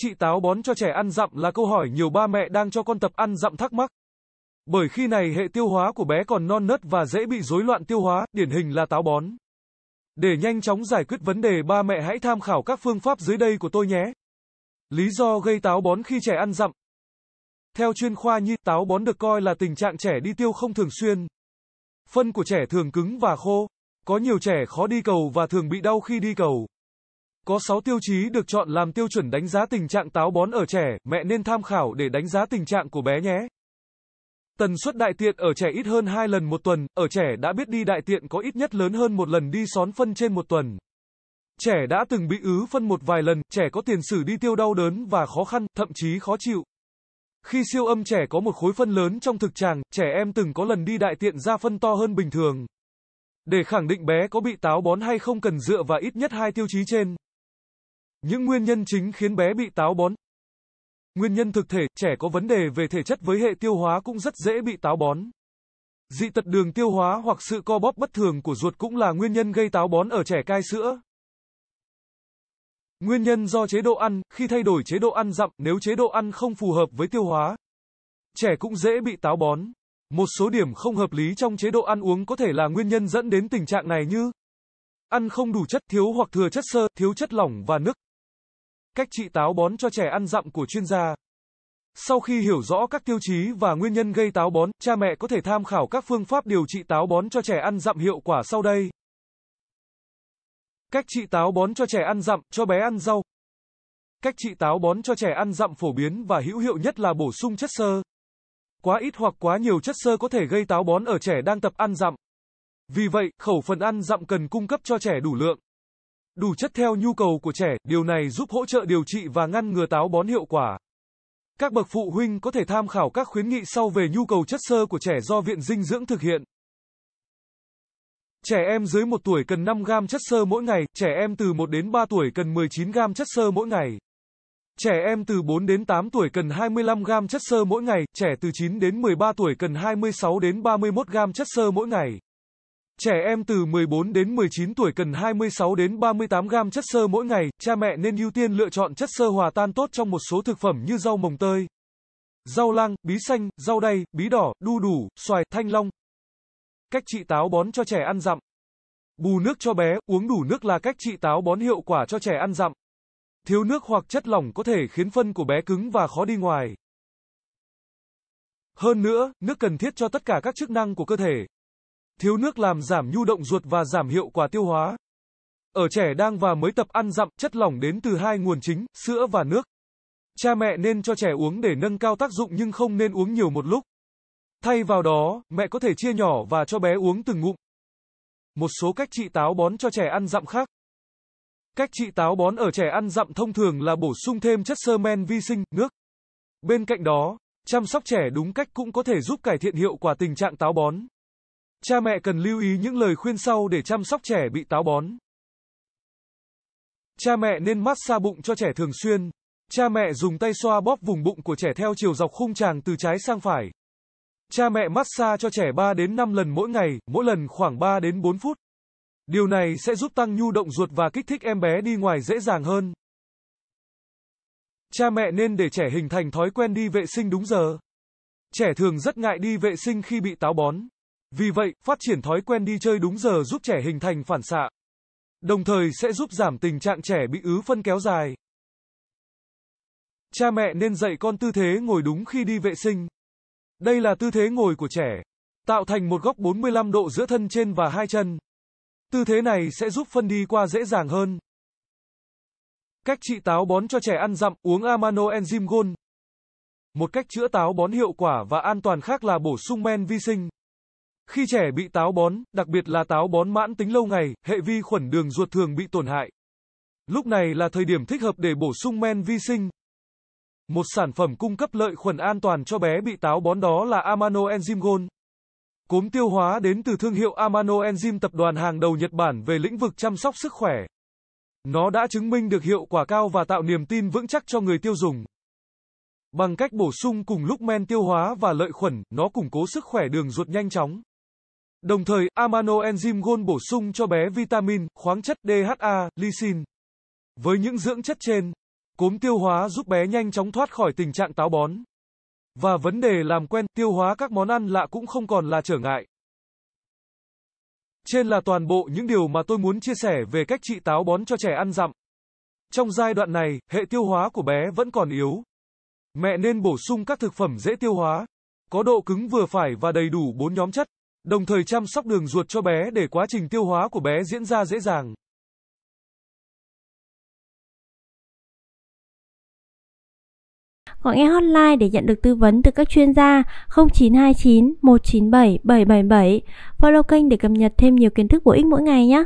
trị táo bón cho trẻ ăn dặm là câu hỏi nhiều ba mẹ đang cho con tập ăn dặm thắc mắc. Bởi khi này hệ tiêu hóa của bé còn non nớt và dễ bị rối loạn tiêu hóa, điển hình là táo bón. Để nhanh chóng giải quyết vấn đề ba mẹ hãy tham khảo các phương pháp dưới đây của tôi nhé. Lý do gây táo bón khi trẻ ăn dặm. Theo chuyên khoa nhi, táo bón được coi là tình trạng trẻ đi tiêu không thường xuyên. Phân của trẻ thường cứng và khô, có nhiều trẻ khó đi cầu và thường bị đau khi đi cầu. Có 6 tiêu chí được chọn làm tiêu chuẩn đánh giá tình trạng táo bón ở trẻ, mẹ nên tham khảo để đánh giá tình trạng của bé nhé. Tần suất đại tiện ở trẻ ít hơn 2 lần một tuần, ở trẻ đã biết đi đại tiện có ít nhất lớn hơn một lần đi xón phân trên một tuần. Trẻ đã từng bị ứ phân một vài lần, trẻ có tiền sử đi tiêu đau đớn và khó khăn, thậm chí khó chịu. Khi siêu âm trẻ có một khối phân lớn trong thực tràng, trẻ em từng có lần đi đại tiện ra phân to hơn bình thường. Để khẳng định bé có bị táo bón hay không cần dựa vào ít nhất hai tiêu chí trên. Những nguyên nhân chính khiến bé bị táo bón. Nguyên nhân thực thể, trẻ có vấn đề về thể chất với hệ tiêu hóa cũng rất dễ bị táo bón. Dị tật đường tiêu hóa hoặc sự co bóp bất thường của ruột cũng là nguyên nhân gây táo bón ở trẻ cai sữa. Nguyên nhân do chế độ ăn, khi thay đổi chế độ ăn dặm, nếu chế độ ăn không phù hợp với tiêu hóa, trẻ cũng dễ bị táo bón. Một số điểm không hợp lý trong chế độ ăn uống có thể là nguyên nhân dẫn đến tình trạng này như ăn không đủ chất, thiếu hoặc thừa chất xơ, thiếu chất lỏng và nước, Cách trị táo bón cho trẻ ăn dặm của chuyên gia. Sau khi hiểu rõ các tiêu chí và nguyên nhân gây táo bón, cha mẹ có thể tham khảo các phương pháp điều trị táo bón cho trẻ ăn dặm hiệu quả sau đây. Cách trị táo bón cho trẻ ăn dặm, cho bé ăn rau. Cách trị táo bón cho trẻ ăn dặm phổ biến và hữu hiệu nhất là bổ sung chất xơ. Quá ít hoặc quá nhiều chất xơ có thể gây táo bón ở trẻ đang tập ăn dặm. Vì vậy, khẩu phần ăn dặm cần cung cấp cho trẻ đủ lượng đủ chất theo nhu cầu của trẻ, điều này giúp hỗ trợ điều trị và ngăn ngừa táo bón hiệu quả. Các bậc phụ huynh có thể tham khảo các khuyến nghị sau về nhu cầu chất xơ của trẻ do Viện Dinh dưỡng thực hiện. Trẻ em dưới 1 tuổi cần 5 gram chất xơ mỗi ngày, trẻ em từ 1 đến 3 tuổi cần 19 gram chất xơ mỗi ngày. Trẻ em từ 4 đến 8 tuổi cần 25 gram chất xơ mỗi ngày, trẻ từ 9 đến 13 tuổi cần 26 đến 31 gram chất xơ mỗi ngày. Trẻ em từ 14 đến 19 tuổi cần 26 đến 38 gram chất xơ mỗi ngày, cha mẹ nên ưu tiên lựa chọn chất xơ hòa tan tốt trong một số thực phẩm như rau mồng tơi, rau lang, bí xanh, rau đay, bí đỏ, đu đủ, xoài, thanh long. Cách trị táo bón cho trẻ ăn dặm. Bù nước cho bé, uống đủ nước là cách trị táo bón hiệu quả cho trẻ ăn dặm. Thiếu nước hoặc chất lỏng có thể khiến phân của bé cứng và khó đi ngoài. Hơn nữa, nước cần thiết cho tất cả các chức năng của cơ thể, thiếu nước làm giảm nhu động ruột và giảm hiệu quả tiêu hóa. Ở trẻ đang và mới tập ăn dặm, chất lỏng đến từ hai nguồn chính, sữa và nước. Cha mẹ nên cho trẻ uống để nâng cao tác dụng nhưng không nên uống nhiều một lúc. Thay vào đó, mẹ có thể chia nhỏ và cho bé uống từng ngụm. Một số cách trị táo bón cho trẻ ăn dặm khác. Cách trị táo bón ở trẻ ăn dặm thông thường là bổ sung thêm chất xơ men vi sinh, nước. Bên cạnh đó, chăm sóc trẻ đúng cách cũng có thể giúp cải thiện hiệu quả tình trạng táo bón. Cha mẹ cần lưu ý những lời khuyên sau để chăm sóc trẻ bị táo bón. Cha mẹ nên mát xa bụng cho trẻ thường xuyên. Cha mẹ dùng tay xoa bóp vùng bụng của trẻ theo chiều dọc khung tràng từ trái sang phải. Cha mẹ mát xa cho trẻ 3 đến 5 lần mỗi ngày, mỗi lần khoảng 3 đến 4 phút. Điều này sẽ giúp tăng nhu động ruột và kích thích em bé đi ngoài dễ dàng hơn. Cha mẹ nên để trẻ hình thành thói quen đi vệ sinh đúng giờ. Trẻ thường rất ngại đi vệ sinh khi bị táo bón. Vì vậy, phát triển thói quen đi chơi đúng giờ giúp trẻ hình thành phản xạ, đồng thời sẽ giúp giảm tình trạng trẻ bị ứ phân kéo dài. Cha mẹ nên dạy con tư thế ngồi đúng khi đi vệ sinh. Đây là tư thế ngồi của trẻ, tạo thành một góc 45 độ giữa thân trên và hai chân. Tư thế này sẽ giúp phân đi qua dễ dàng hơn. Cách trị táo bón cho trẻ ăn dặm uống amano enzyme gold. Một cách chữa táo bón hiệu quả và an toàn khác là bổ sung men vi sinh. Khi trẻ bị táo bón, đặc biệt là táo bón mãn tính lâu ngày, hệ vi khuẩn đường ruột thường bị tổn hại. Lúc này là thời điểm thích hợp để bổ sung men vi sinh. Một sản phẩm cung cấp lợi khuẩn an toàn cho bé bị táo bón đó là Amano Enzyme Gold. Cốm tiêu hóa đến từ thương hiệu Amano Enzyme tập đoàn hàng đầu Nhật Bản về lĩnh vực chăm sóc sức khỏe. Nó đã chứng minh được hiệu quả cao và tạo niềm tin vững chắc cho người tiêu dùng. Bằng cách bổ sung cùng lúc men tiêu hóa và lợi khuẩn, nó củng cố sức khỏe đường ruột nhanh chóng. Đồng thời, amano enzyme gold bổ sung cho bé vitamin, khoáng chất DHA, lysine. Với những dưỡng chất trên, cốm tiêu hóa giúp bé nhanh chóng thoát khỏi tình trạng táo bón. Và vấn đề làm quen tiêu hóa các món ăn lạ cũng không còn là trở ngại. Trên là toàn bộ những điều mà tôi muốn chia sẻ về cách trị táo bón cho trẻ ăn dặm. Trong giai đoạn này, hệ tiêu hóa của bé vẫn còn yếu. Mẹ nên bổ sung các thực phẩm dễ tiêu hóa, có độ cứng vừa phải và đầy đủ 4 nhóm chất đồng thời chăm sóc đường ruột cho bé để quá trình tiêu hóa của bé diễn ra dễ dàng. Gọi nghe hotline để nhận được tư vấn từ các chuyên gia 0929 197 777. Follow kênh để cập nhật thêm nhiều kiến thức bổ ích mỗi ngày nhé.